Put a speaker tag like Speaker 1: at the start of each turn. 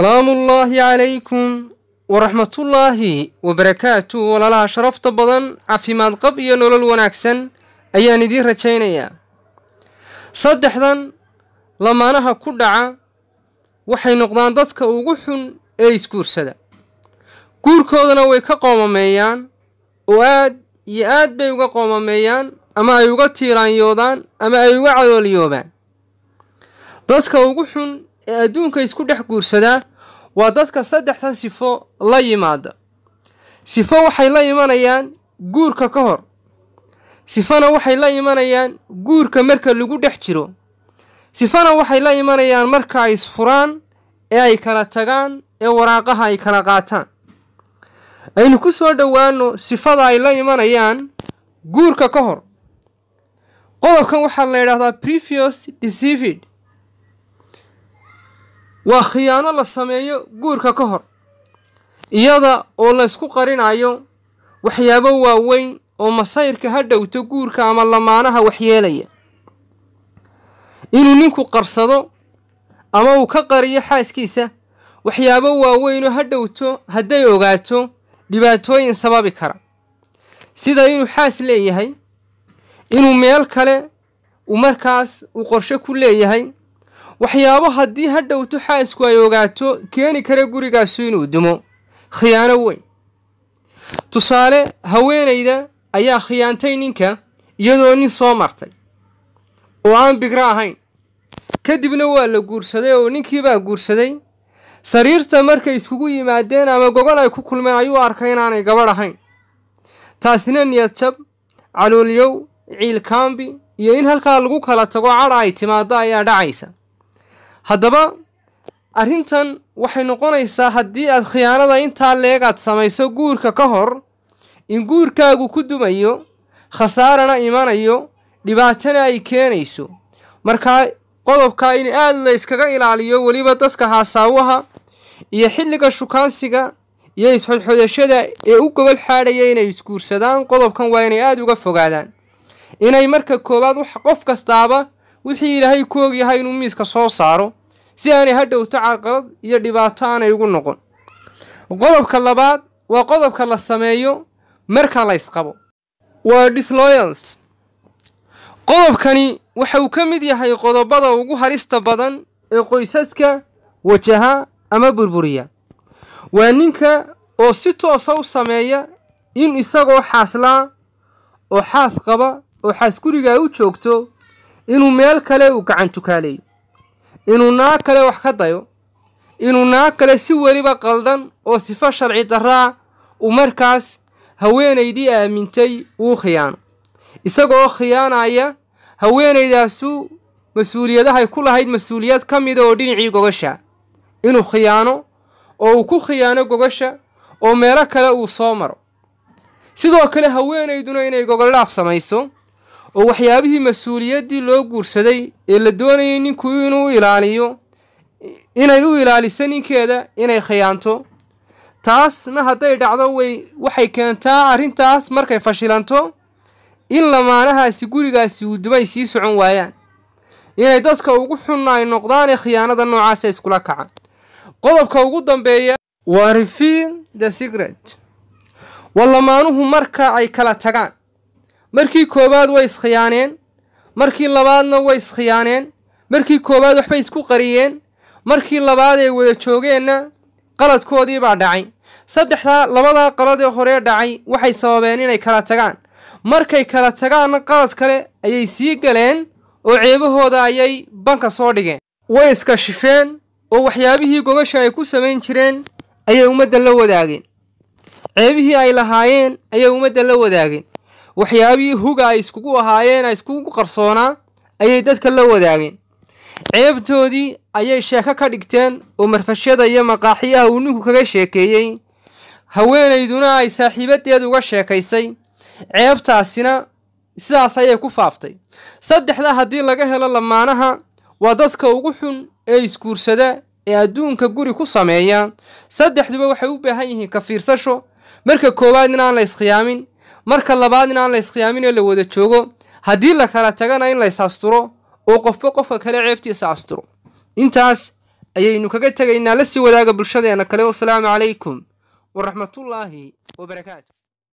Speaker 1: salaamu ullaahi calaykum waraxmatullaahi wabarakaatu walaalaha sharafta badan caafimaad qab iyo nolol wanaagsan ayaan idiin rajaynayaa saddexdan lamaanaha ku dhaca waxay noqdaan dadka ugu xun ee isguursada guurkoodana way ka qoomameeyaan oo aad iyo aad bay uga qoomameeyaan ama ay uga tiiraanyoodaan ama ay uga calooliyoobaan dadka ugu xun ee adduunka isku dhex guursadaa waa dadka saddexdan sifo la yimaada sifo waxay la imanayaan guurka ka hor sifana waxay la imanayaan guurka marka lagu dhex jiro sifana waxay la imanayaan marka ay isfuraan ee ay kala tagaan ee waraaqaha ay kala qaataan aynu ku soo dhowaano sifada ay la imanayaan guurka ka hor qodobkan waxaa la yidhaahdaa previous deceived waa khiyaano la sameeyo guurka ka hor iyada oo laysku qarinayo waxyaabo waaweyn oo masayrka ha dhowto guurka ama lamaanaha waxyeelaya inuu ninku qarsado ama uu ka qariyo xaaskiisa waxyaabo waaweynoo ha dhowto hadday ogaato dhibaatooyin sababi kara sida inuu xaas leeyahay inuu meel kale markaas uu qorsho ku leeyahay waxyaabo haddii ha dhowto xaasku ay ogaato keeni kara gurigaasu inuu dumo khiyaano weyn tusaale haweenayda ayaa khiyaantay ninka iyadoo nin soo martay oo aan bigro ahayn kadibna waa la guursaday oo ninkiibaa guursaday sariirta markay iskugu yimaadeen ama gogol ay ku kulmeen ayuu arkay inaanay gabadh ahayn taasina niyadjab caluulyow ciilkaambi iyo in halkaa lagu kala tago cadha ay timaado ayaa dhacaysa haddaba arrintan waxay noqonaysaa haddii aad khiyaanada intaa leeg aad samayso guurka ka hor in guurkaagu ku dumayo khasaarana imanayo dhibaatana ay keenayso markaa qodobka in aad la yskaga ilaaliyo weliba dadka haasaawaha iyo xilliga shukaansiga iyo isxodxodashada ee u gogol xaadhaya inay isguursadaan qodobkan waa inay aada uga fogaadaan inay marka koowaad qof kastaaba wixii ilaahay ku og yahay inuu miiska soo saaro si aanay ha dhowto carqalad iyo dhibaato aanay ugu noqon qodobka labaad waa qodobka la sameeyo marka la isqabo waa disloyalt qodobkani waxa uu ka mid yahay qodobada ugu harista badan ee qoysaska wajaha ama burburiya waa ninka oo si toosa ah u sameeya in isagoo xaaslaa oo xaas qaba oo xaas gurigaa u joogto inuu meel kale uu gacan tukaaleeyo inuu naag kale wax ka dayo inuu naag kale si weliba qaldan oo sifo sharci darraa uu markaas haweenaydii aamintay uu khiyaano isagoo khiyaanaya haweenaydaasu mas-uuliyadahay ku lahayd mas-uuliyad ka mida oo dhinacii gogasha inuu khiyaano oo uu ku khiyaano gogasha oo meelo kale uu soo maro sidoo kale haweenayduna inay gogoldhaaf samayso oo waxyaabihii mas-uuliyaddii loo guursaday ee la doonayay ninku inuu ilaaliyo inay u ilaaliso ninkeeda inay khiyaanto taasna hadday dhacdo way waxay keentaa arrintaas markay fashilanto in lamaanahaasi gurigaasi udubaay sii socon waayaan inay dadka ugu xunna ay noqdaan ee khiyaanada noocaasa iskula kaca qodobka ugu dambeeya waa refiil the sigret waa lamaanuhu marka ay kala tagaan markii koowaad way iskhiyaaneen markii labaadna way iskhiyaaneen markii koowaad waxbay isku qariyeen markii labaad ee wada joogeenna qaladkoodii baa dhacay saddexdaa labadaa qalad ee horee dhacay waxay sababeen inay kala tagaan markay kala tagaanna qalad kale ayay sii galeen oo ceebahooda ayay banka soo dhigeen way iska shifeen oo waxyaabihii gogasha ay ku samayn jireen ayay ummadda la wadaageen ceebihii ay lahaayeen ayay ummadda la wadaageen waxyaabihii huga ay iskugu ahaayeen ay iskugu qarsoonaa ayay dadka la wadaageen ceebtoodii ayay sheeko ka dhigteen oo marfashyada iyo maqaaxiyaha uu ninku kaga sheekeeyey haweenayduna ay saaxiibadeed uga sheekaysay ceebtaasina sidaas ayay ku faaftay saddexda haddii laga helo lamaanaha waa dadka ugu xun ee isguursada ee adduunka guri ku sameeya saddexduba waxay u baahan yihiin ka fiirsasho marka koowaad inaan la iskhiyaamin marka labaad in la la iskhiyaaminoo la wada joogo haddii la kala tagana in la asturo oo qofba qofka kale ceebtiisa asturo intaas ayaynu kaga tegaynaa la sii wadaaga bulshadeena kale wasalaamu calaykum waraxmatullaahi wabarakaatu